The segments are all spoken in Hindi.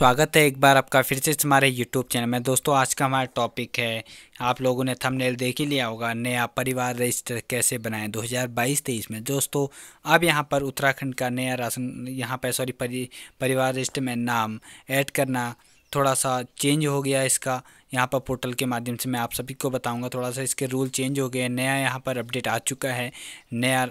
स्वागत है एक बार आपका फिर से हमारे यूट्यूब चैनल में दोस्तों आज का हमारा टॉपिक है आप लोगों ने थंबनेल देख ही लिया होगा नया परिवार रजिस्टर कैसे बनाएं 2022-23 में दोस्तों अब यहाँ पर उत्तराखंड का नया राशन यहाँ पर सॉरी परि, परिवार रजिस्टर में नाम ऐड करना थोड़ा सा चेंज हो गया इसका यहाँ पर पोर्टल के माध्यम से मैं आप सभी को बताऊँगा थोड़ा सा इसके रूल चेंज हो गए नया यहाँ पर अपडेट आ चुका है नया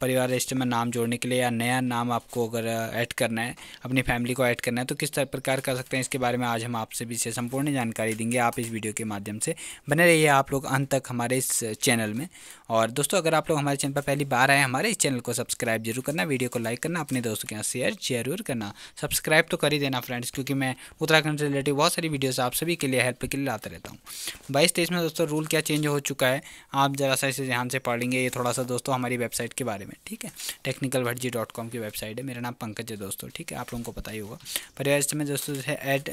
परिवार रजिस्टर में नाम जोड़ने के लिए या नया नाम आपको अगर ऐड करना है अपनी फैमिली को ऐड करना है तो किस तरह प्रकार कर सकते हैं इसके बारे में आज हम आपसे से संपूर्ण जानकारी देंगे आप इस वीडियो के माध्यम से बने रहिए आप लोग अंत तक हमारे इस चैनल में और दोस्तों अगर आप लोग हमारे चैनल पर पहली बार आए हमारे इस चैनल को सब्सक्राइब जरूर करना वीडियो को लाइक करना अपने दोस्तों के यहाँ शेयर जरूर करना सब्सक्राइब तो कर ही देना फ्रेंड्स क्योंकि मैं उत्तराखंड से रिलेटेड बहुत सारी वीडियोज़ आप सभी के लिए हेल्प के लिए लाता रहता हूँ बाईस तेईस में दोस्तों रूल क्या चेंज हो चुका है आप ज़रा सा इसे ध्यान से पढ़ेंगे ये थोड़ा सा दोस्तों हमारी वेबसाइट के बारे में ठीक है टेक्निकल भट्ट डॉट कॉम की वेबसाइट है मेरा नाम पंकज है दोस्तों ठीक है आप लोगों को पता ही होगा परिवार इसमें दोस्तों जैसे एड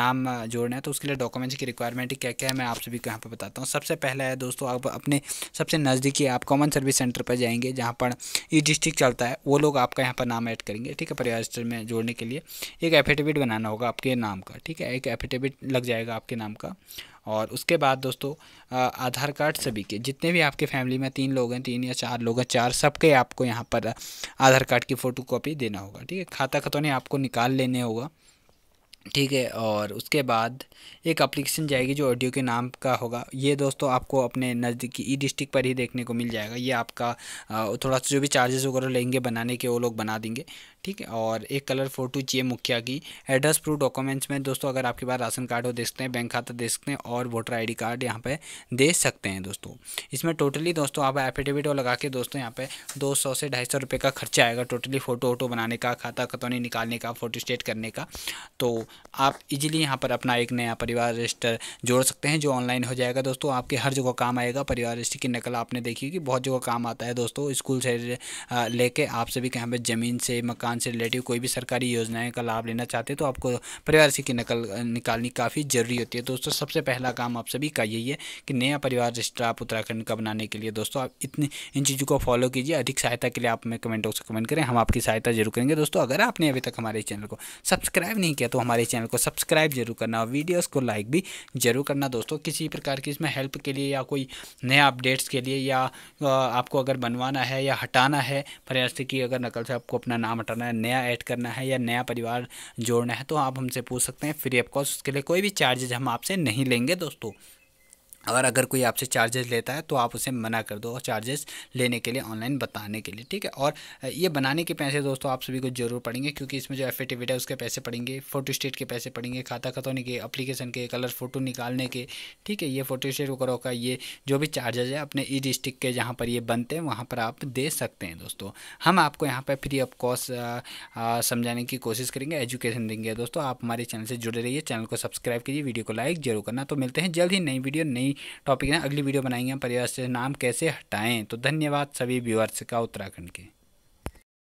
नाम जोड़ना है तो उसके लिए डॉक्यूमेंट्स की रिक्वायरमेंट क्या क्या है मैं आप सभी को यहाँ पर बताता हूँ सबसे पहला है दोस्तों आप अपने सबसे नज़दीकी आप कॉमन सर्विस सेंटर पर जाएंगे जहाँ पर ई डिस्ट्रिक्ट चलता है वो लोग आपका यहाँ पर नाम ऐड करेंगे ठीक है परिवार में जोड़ने के लिए एक एफिडेविट बनाना होगा आपके नाम का ठीक है एक एफिडेविट लग जाएगा आपके नाम का और उसके बाद दोस्तों आधार कार्ड सभी के जितने भी आपके फैमिली में तीन लोग हैं तीन या चार लोग हैं चार सबके आपको यहाँ पर आधार कार्ड की फ़ोटो कॉपी देना होगा ठीक है खाता खतौने तो आपको निकाल लेने होगा ठीक है और उसके बाद एक अप्लीकेशन जाएगी जो ऑडियो के नाम का होगा ये दोस्तों आपको अपने नज़दीकी ई डिस्ट्रिक्ट पर ही देखने को मिल जाएगा ये आपका थोड़ा सा जो भी चार्जेस वगैरह लेंगे बनाने के वो लोग बना देंगे ठीक है और एक कलर फोटो चाहिए मुखिया की एड्रेस प्रूफ डॉक्यूमेंट्स में दोस्तों अगर आपके पास राशन कार्ड हो देख सकते हैं बैंक खाता देख सकते हैं और वोटर डी कार्ड यहाँ पर दे सकते हैं दोस्तों इसमें टोटली दोस्तों आप एफिडेविट लगा के दोस्तों यहाँ पे दो सौ से ढाई सौ रुपये का खर्चा आएगा टोटली फ़ोटो वोटो बनाने का खाता खतौनी निकालने का फोटो स्टेट करने का तो आप इजीली यहाँ पर अपना एक नया परिवार रजिस्टर जोड़ सकते हैं जो ऑनलाइन हो जाएगा दोस्तों आपके हर जगह काम आएगा परिवार रजिस्टर की नकल आपने देखी कि बहुत जगह काम आता है दोस्तों स्कूल से लेके आप सभी कहाँ पर ज़मीन से मकान से रिलेटिव कोई भी सरकारी योजनाएँ का लाभ लेना चाहते हैं तो आपको परिवार रजिस्टर की नकल निकालनी काफ़ी ज़रूरी होती है दोस्तों सबसे पहला काम आप सभी का यही है कि नया परिवार रजिस्टर आप उत्तराखंड का बनाने के लिए दोस्तों आप इतनी इन चीज़ों को फॉलो कीजिए अधिक सहायता के लिए आप हमें कमेंट बॉक्स में कमेंट करें हम आपकी सहायता जरूर करेंगे दोस्तों अगर आपने अभी तक हमारे चैनल को सब्सक्राइब नहीं किया तो हमारे इस चैनल को सब्सक्राइब जरूर करना और वीडियोज़ को लाइक भी जरूर करना दोस्तों किसी प्रकार की इसमें हेल्प के लिए या कोई नया अपडेट्स के लिए या आपको अगर बनवाना है या हटाना है फरियास्ती की अगर नकल से आपको अपना नाम हटाना है नया ऐड करना है या नया परिवार जोड़ना है तो आप हमसे पूछ सकते हैं फ्री ऑफ कॉस्ट उसके लिए कोई भी चार्जेज हम आपसे नहीं लेंगे दोस्तों और अगर कोई आपसे चार्जेस लेता है तो आप उसे मना कर दो और चार्जेस लेने के लिए ऑनलाइन बताने के लिए ठीक है और ये बनाने के पैसे दोस्तों आप सभी को जरूर पड़ेंगे क्योंकि इसमें जो एफिडेविट है उसके पैसे पड़ेंगे फोटो स्टेट के पैसे पड़ेंगे खाता खतौने के अप्लीकेशन के कलर फोटो निकालने के ठीक है ये फोटो स्टेट वगैरह का ये जो भी चार्जेज है अपने ई डिस्ट्रिक्ट के जहाँ पर ये बनते हैं वहाँ पर आप दे सकते हैं दोस्तों हम आपको यहाँ पर फ्री ऑफ कॉस्ट समझाने की कोशिश करेंगे एजुकेशन देंगे दोस्तों आप हमारे चैनल से जुड़े रहिए चैनल को सब्सक्राइब कीजिए वीडियो को लाइक जरूर करना तो मिलते हैं जल्द ही नई वीडियो नई टॉपिक ना अगली वीडियो बनाएंगे हम परिवार से नाम कैसे हटाएं तो धन्यवाद सभी व्यूअर्स का उत्तराखंड के